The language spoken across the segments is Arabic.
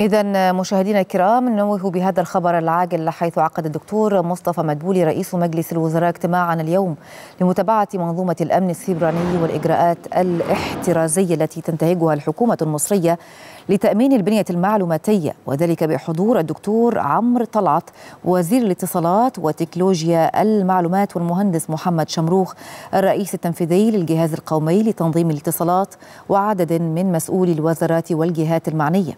إذا مشاهدينا الكرام ننوه بهذا الخبر العاجل حيث عقد الدكتور مصطفى مدبولي رئيس مجلس الوزراء اجتماعا اليوم لمتابعة منظومة الأمن السيبراني والإجراءات الاحترازية التي تنتهجها الحكومة المصرية لتأمين البنية المعلوماتية وذلك بحضور الدكتور عمرو طلعت وزير الاتصالات وتكنولوجيا المعلومات والمهندس محمد شمروخ الرئيس التنفيذي للجهاز القومي لتنظيم الاتصالات وعدد من مسؤولي الوزارات والجهات المعنيه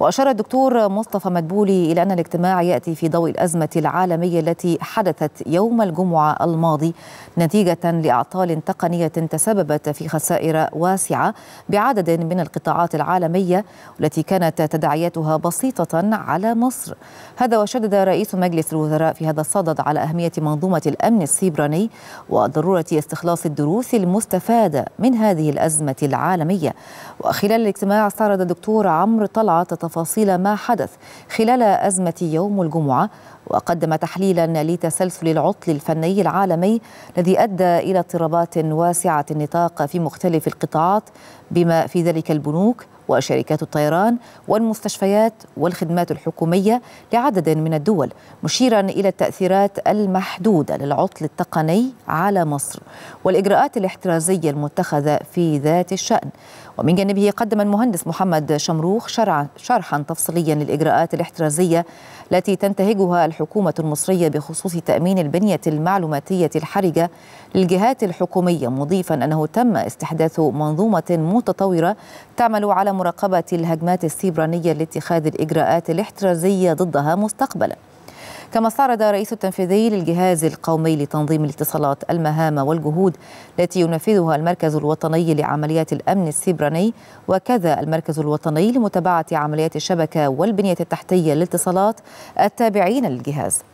وأشار الدكتور مصطفى مدبولي إلى أن الاجتماع يأتي في ضوء الأزمة العالمية التي حدثت يوم الجمعة الماضي نتيجة لأعطال تقنية تسببت في خسائر واسعة بعدد من القطاعات العالمية والتي كانت تداعياتها بسيطة على مصر هذا وشدد رئيس مجلس الوزراء في هذا الصدد على أهمية منظومة الأمن السيبراني وضرورة استخلاص الدروس المستفادة من هذه الأزمة العالمية وخلال الاجتماع استعرض الدكتور عمرو طلعت تفاصيل ما حدث خلال أزمة يوم الجمعة وقدم تحليلا لتسلسل العطل الفني العالمي الذي أدى إلى اضطرابات واسعة النطاق في مختلف القطاعات بما في ذلك البنوك وشركات الطيران والمستشفيات والخدمات الحكومية لعدد من الدول مشيرا إلى التأثيرات المحدودة للعطل التقني على مصر والإجراءات الاحترازية المتخذة في ذات الشأن ومن جانبه قدم المهندس محمد شمروخ شرعا شرحا تفصيليا للإجراءات الاحترازية التي تنتهجها الحكومة المصرية بخصوص تأمين البنية المعلوماتية الحرجة للجهات الحكومية مضيفا أنه تم استحداث منظومة متطورة تعمل على مراقبة الهجمات السيبرانية لاتخاذ الإجراءات الاحترازية ضدها مستقبلا كما استعرض رئيس التنفيذي للجهاز القومي لتنظيم الاتصالات المهام والجهود التي ينفذها المركز الوطني لعمليات الأمن السيبراني وكذا المركز الوطني لمتابعة عمليات الشبكة والبنية التحتية للاتصالات التابعين للجهاز